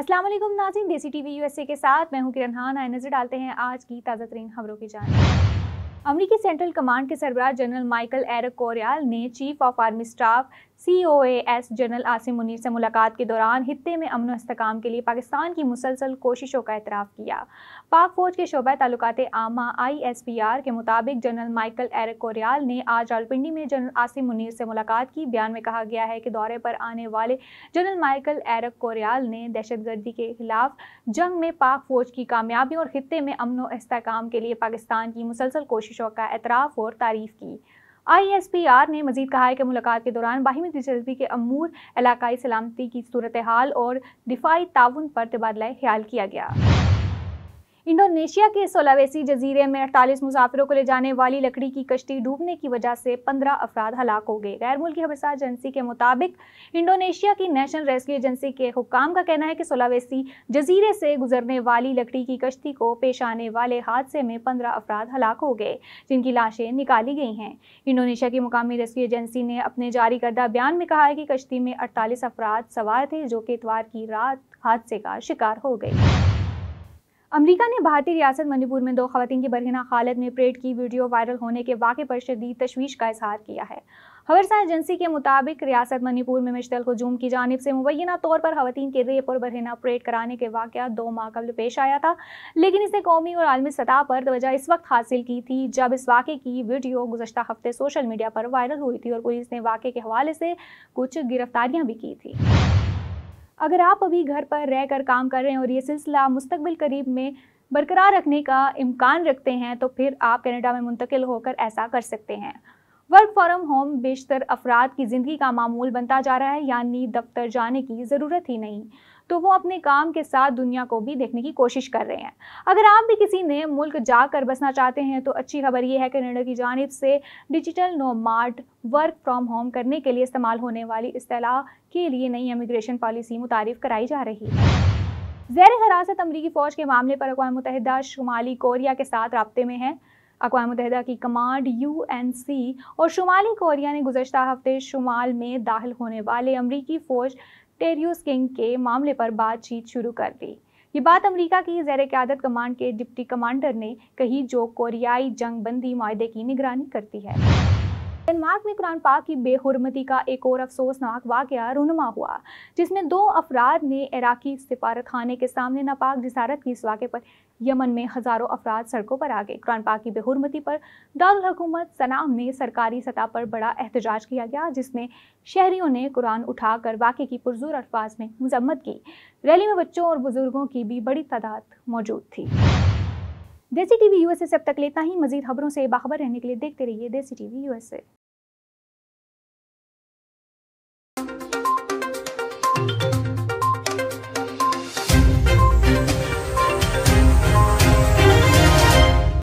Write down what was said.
अस्सलाम वालेकुम वी देसी टीवी यूएसए के साथ मैं हूं किरण खान आए नजर डालते हैं आज की ताज़ा तरीन खबरों की जान अमरीकी सेंट्रल कमांड के सरबराह जनरल माइकल एरक कोरियाल ने chief of army staff C O S general Asim Munir से मुलाकात के दौरान खत्े में अमन इसकाम के लिए पाकिस्तान की मुसलसल कोशिशों का एतराफ़ किया पाक फ़ौज के शोबा तल्लत आमा आई एस पी आर के मुताबिक जनरल माइकल एरकोरियाल ने आज रावलपिंडी में जनरल आसिम मुनीर से मुलाकात की बयान में कहा गया है कि दौरे पर आने वाले जनरल माइकल एरक कोरियाल ने दहशत गर्दी के खिलाफ जंग में पाक फ़ौज की कामयाबियों और खत्े में अमन इसकाम के लिए पाकिस्तान की मुसलसल कोशिशों का एतराफ़ और तारीफ़ की आईएसपीआर ने मजीद कहा है कि मुलाकात के दौरान बाहिमी दिलचस्पी के अमूर इलाकई सलामती की सूरत हाल और दिफाई ताउन पर तबादला ख्याल किया गया इंडोनेशिया के सोलावेसी जजीरे में अड़तालीस मुसाफिरों को ले जाने वाली लकड़ी की कश्ती डूबने की वजह से पंद्रह अफराद हलाक हो गए गैर मुल्की हबरसा एजेंसी के मुताबिक इंडोनेशिया की नेशनल रेस्क्यू एजेंसी के हुकाम का कहना है कि सोलावेसी जजीरे से गुजरने वाली लकड़ी की कश्ती को पेश आने वाले हादसे में पंद्रह अफराद हलाक हो गए जिनकी लाशें निकाली गई हैं इंडोनेशिया की मुकामी रेस्क्यू एजेंसी ने अपने जारी करदा बयान में कहा है कि कश्ती में अड़तालीस अफराद सवार थे जो कि इतवार की रात हादसे का शिकार हो गए अमेरिका ने भारतीय रियासत मणिपुर में दो खातन की बरहना खालद में परेड की वीडियो वायरल होने के वाक़े पर शदीद तशवीश का इजहार किया है खबरसा एजेंसी के मुताबिक रियासत मणिपुर में मुश्तल हजूम की जानब से मुबैना तौर पर खातन के रेप और बरहना परेड कराने के वाक़ दो माह कबल पेश आया था लेकिन इसने कौमी और आलमी सतह पर तोजह इस वक्त हासिल की थी जब इस वाक़े की वीडियो गुजशत हफ्ते सोशल मीडिया पर वायरल हुई थी और पुलिस ने वाक़े के हवाले से कुछ गिरफ्तारियाँ भी की थी अगर आप अभी घर पर रह कर काम कर रहे हैं और ये सिलसिला मुस्तबिल करीब में बरकरार रखने का इम्कान रखते हैं तो फिर आप कनाडा में मुंतकिल होकर ऐसा कर सकते हैं वर्क फ्रॉम होम बेशतर अफराद की ज़िंदगी का मामूल बनता जा रहा है यानी दफ्तर जाने की ज़रूरत ही नहीं तो वो अपने काम के साथ दुनिया को भी देखने की कोशिश कर रहे हैं अगर आप भी किसी नए मुल्क जाकर बसना चाहते हैं तो अच्छी खबर ये है कनाडा की जानब से digital nomad work from home करने के लिए इस्तेमाल होने वाली असलाह के लिए नई इमिग्रेशन पॉलिसी मुतारफ़ कराई जा रही है जैर हरासत अमरीकी फ़ौज के मामले पर अकवा मुतहदा शुमाली कोरिया के साथ रबते में है अकवा मुतहदा की कमांड यू एन सी और शुमाली कोरिया ने गुजशत हफ्ते शुमाल में दाखिल होने वाले अमरीकी फ़ौज टेरियोस किंग के मामले पर बातचीत शुरू कर दी ये बात अमेरिका की जैर क्यादत कमांड के डिप्टी कमांडर ने कही जो कोरियाई जंग बंदी माहे की निगरानी करती है डेनमार्क में कुरान पाक की बेहरमती का एक और अफसोसनाक वाक़ रुनमा हुआ जिसमें दो अफराद ने इराकी सिफारत खाने के सामने नापाक जिसारत की इस वाक़े पर यमन में हज़ारों अफराद सड़कों पर आ गए कुरान पाक की बेहरमती पर दारकूमत सना में सरकारी सतह पर बड़ा एहतजाज किया गया जिसमें शहरीों ने कुरान उठाकर वाक़े की पुरजोर अल्फाज में मजम्मत की रैली में बच्चों और बुज़ुर्गों की भी बड़ी तादाद मौजूद थी देसी टीवी यूएसए से अब तक लेता ही मजीद खबरों से बाखबर रहने के लिए देखते रहिए देसी टीवी यूएसए